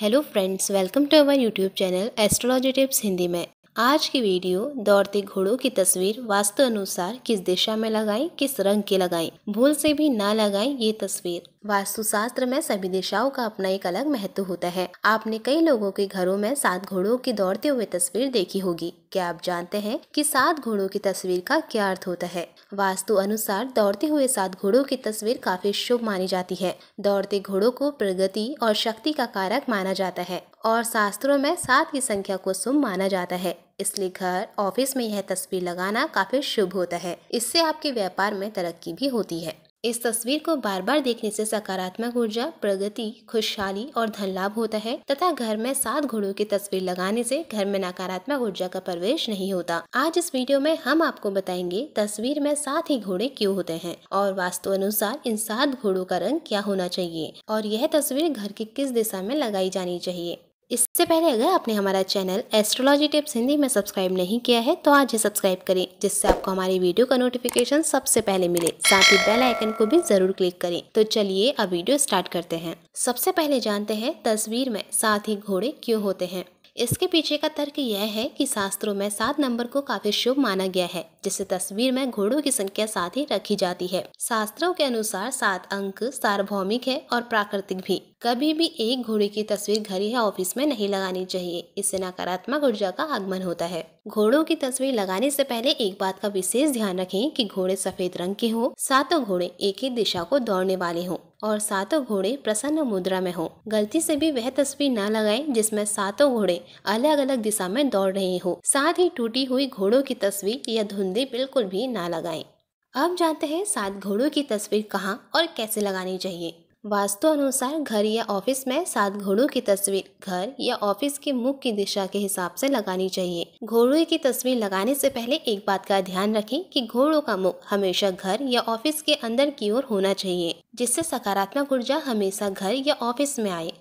Hello friends welcome to our YouTube channel astrology tips Hindi में आज की वीडियो दौड़ते घोड़ों की तस्वीर वास्तु अनुसार किस दिशा में लगाएं किस रंग की लगाएं भूल से भी ना लगाएं ये तस्वीर वास्तुशास्त्र में सभी दिशाओं का अपना एक अलग महत्व होता है आपने कई लोगों के घरों में सात घोड़ों की दौड़ते हुए तस्वीर देखी होगी क्या आप जानते हैं कि सात घोड़ों की तस्वीर का क्या अर्थ होता है वास्तु अनुसार दौड़ते हुए सात घोड़ों की तस्वीर काफी शुभ मानी जाती है दौड़ते घोड़ों को प्रगति और शक्ति का कारक माना जाता है और शास्त्रों में सात की संख्या को शुभ माना जाता है इसलिए घर ऑफिस में यह तस्वीर लगाना काफी शुभ होता है इससे आपके व्यापार में तरक्की भी होती है इस तस्वीर को बार बार देखने से सकारात्मक ऊर्जा प्रगति खुशहाली और धन लाभ होता है तथा घर में सात घोड़ों की तस्वीर लगाने से घर में नकारात्मक ऊर्जा का प्रवेश नहीं होता आज इस वीडियो में हम आपको बताएंगे तस्वीर में सात ही घोड़े क्यों होते हैं और वास्तु अनुसार इन सात घोड़ों का रंग क्या होना चाहिए और यह तस्वीर घर की किस दिशा में लगाई जानी चाहिए इससे पहले अगर आपने हमारा चैनल एस्ट्रोलॉजी टिप्स हिंदी में सब्सक्राइब नहीं किया है तो आज ही सब्सक्राइब करें जिससे आपको हमारी वीडियो का नोटिफिकेशन सबसे पहले मिले साथ ही बेल आइकन को भी जरूर क्लिक करें तो चलिए अब वीडियो स्टार्ट करते हैं सबसे पहले जानते हैं तस्वीर में सात ही घोड़े क्यों होते हैं इसके पीछे का तर्क यह है कि शास्त्रों में सात नंबर को काफी शुभ माना गया है जिसे तस्वीर में घोड़ों की संख्या साथ ही रखी जाती है शास्त्रों के अनुसार सात अंक सार्वभौमिक है और प्राकृतिक भी कभी भी एक घोड़े की तस्वीर घर या ऑफिस में नहीं लगानी चाहिए इससे नकारात्मक ऊर्जा का आगमन होता है घोड़ों की तस्वीर लगाने से पहले एक बात का विशेष ध्यान रखें कि घोड़े सफेद रंग के हों सातों घोड़े एक ही दिशा को दौड़ने वाले हों और सातों घोड़े प्रसन्न मुद्रा में हो गलती से भी वह तस्वीर न लगाएं जिसमें सातों घोड़े अलग अलग दिशा में दौड़ रहे हो साथ ही टूटी हुई घोड़ों की तस्वीर या धुंध फंदे बिल्कुल भी ना लगाएं। अब जानते हैं सात घोड़ों की तस्वीर कहाँ और कैसे लगानी चाहिए वास्तु अनुसार घर या ऑफिस में सात घोड़ों की तस्वीर घर या ऑफिस के मुख की दिशा के हिसाब से लगानी चाहिए घोड़ों की तस्वीर लगाने से पहले एक बात का ध्यान रखें कि घोड़ों का मुख हमेशा घर या ऑफिस के अंदर की ओर होना चाहिए जिससे सकारात्मक ऊर्जा हमेशा घर या ऑफिस में आए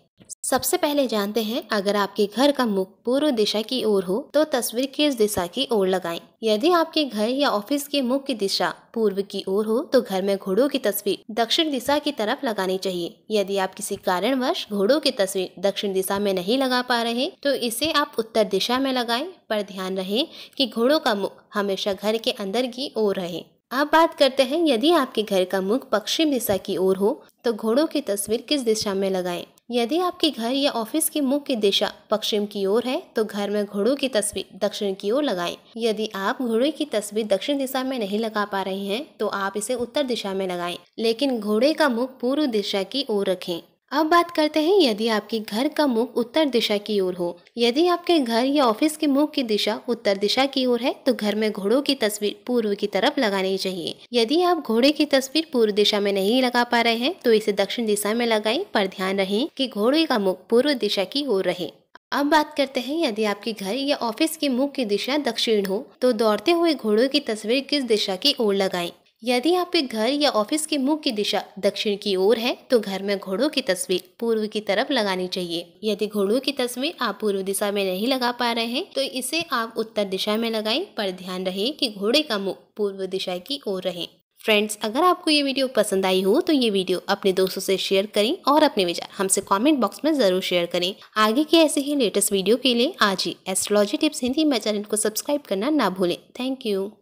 सबसे पहले जानते हैं अगर आपके घर का मुख पूर्व दिशा की ओर हो तो तस्वीर किस दिशा की ओर लगाएं। यदि आपके घर या ऑफिस के मुख की दिशा पूर्व की ओर हो तो घर में घोड़ों की तस्वीर दक्षिण दिशा की तरफ लगानी चाहिए यदि आप किसी कारणवश घोड़ों की तस्वीर दक्षिण दिशा में नहीं लगा पा रहे तो इसे आप उत्तर दिशा में लगाए पर ध्यान रहे की घोड़ों का मुख हमेशा घर के अंदर की ओर रहे अब बात करते हैं यदि आपके घर का मुख पश्चिम दिशा की ओर हो तो घोड़ों की तस्वीर किस दिशा में लगाएं यदि आपके घर या ऑफिस की मुख्य दिशा पश्चिम की ओर है तो घर में घोड़ों की तस्वीर दक्षिण की ओर लगाएं। यदि आप घोड़े की तस्वीर दक्षिण दिशा में नहीं लगा पा रहे हैं तो आप इसे उत्तर दिशा में लगाएं। लेकिन घोड़े का मुख पूर्व दिशा की ओर रखें अब बात करते हैं यदि आपके घर का मुख उत्तर दिशा की ओर हो यदि आपके घर या ऑफिस के मुख की दिशा उत्तर दिशा की ओर है तो घर में घोड़ों की तस्वीर पूर्व की तरफ लगानी चाहिए यदि आप घोड़े की तस्वीर पूर्व दिशा में नहीं लगा पा रहे हैं तो इसे दक्षिण दिशा में लगाएं पर ध्यान रहे की घोड़े का मुख पूर्व दिशा की ओर रहे अब बात करते हैं यदि आपके घर या ऑफिस के मुख की दिशा दक्षिण हो तो दौड़ते हुए घोड़ों की तस्वीर किस दिशा की ओर लगाएं यदि आपके घर या ऑफिस के मुख की दिशा दक्षिण की ओर है तो घर में घोड़ों की तस्वीर पूर्व की तरफ लगानी चाहिए यदि घोड़ों की तस्वीर आप पूर्व दिशा में नहीं लगा पा रहे हैं तो इसे आप उत्तर दिशा में लगाएं पर ध्यान रहे कि घोड़े का मुख पूर्व दिशा की ओर रहे फ्रेंड्स अगर आपको ये वीडियो पसंद आई हो तो ये वीडियो अपने दोस्तों से शेयर करें और अपने विचार हमसे कमेंट बॉक्स में जरूर शेयर करें आगे के ऐसे ही लेटेस्ट वीडियो के लिए आज ही एस्ट्रोलॉजी टिप्स हिंदी मेरे चैनल को सब्सक्राइब करना ना भूलें थैंक यू